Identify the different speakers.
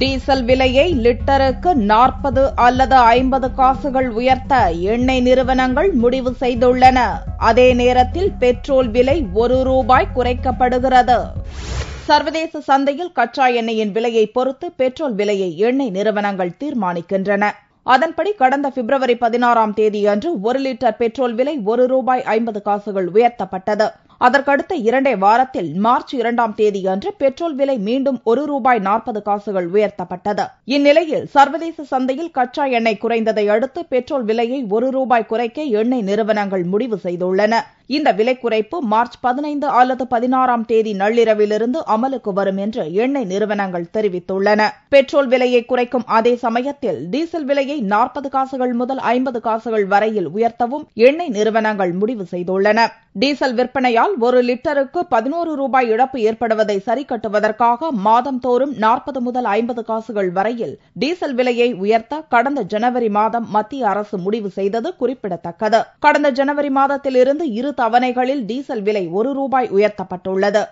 Speaker 1: diesel விலையை லிட்டருக்கு நாற்பது அல்லது ஐம்பது காசுகள் உயர்த்த எண்ணெய் நிறுவனங்கள் முடிவு செய்துள்ளன அதே நேரத்தில் பெட்ரோல் விலை ஒரு ரூபாய் குறைக்கப்படுகிறது சர்வதேச சந்தையில் கச்சா எண்ணெயின் விலையை பொறுத்து பெட்ரோல் விலையை எண்ணெய் நிறுவனங்கள் தீர்மானிக்கின்றன அதன்படி கடந்த பிப்ரவரி பதினாறாம் தேதியன்று ஒரு லிட்டர் பெட்ரோல் விலை ஒரு ரூபாய் ஐம்பது காசுகள் உயர்த்தப்பட்டது அதற்கடுத்த இரண்டே வாரத்தில் மார்ச் இரண்டாம் அன்று பெட்ரோல் விலை மீண்டும் ஒரு ரூபாய் நாற்பது காசுகள் உயர்த்தப்பட்டது இந்நிலையில் சர்வதேச சந்தையில் கச்சா எண்ணெய் குறைந்ததை அடுத்து பெட்ரோல் விலையை ஒரு ரூபாய் குறைக்க எண்ணெய் நிறுவனங்கள் முடிவு செய்துள்ளன இந்த விலை குறைப்பு மார்ச் பதினைந்து அல்லது பதினாறாம் தேதி நள்ளிரவிலிருந்து அமலுக்கு வரும் என்று எண்ணெய் நிறுவனங்கள் தெரிவித்துள்ளன பெட்ரோல் விலையை குறைக்கும் அதே சமயத்தில் டீசல் விலையை நாற்பது காசுகள் முதல் ஐம்பது காசுகள் வரையில் உயர்த்தவும் எண்ணெய் நிறுவனங்கள் முடிவு செய்துள்ளன டீசல் விற்பனையால் ஒரு லிட்டருக்கு பதினோரு ரூபாய் இழப்பு ஏற்படுவதை சரிகட்டுவதற்காக மாதந்தோறும் நாற்பது முதல் ஐம்பது காசுகள் வரையில் டீசல் விலையை உயர்த்த கடந்த ஜனவரி மாதம் மத்திய அரசு முடிவு செய்தது குறிப்பிடத்தக்கது கடந்த ஜனவரி மாதத்திலிருந்து இரு தவணைகளில் டீசல் விலை ஒரு ரூபாய் உயர்த்தப்பட்டுள்ளது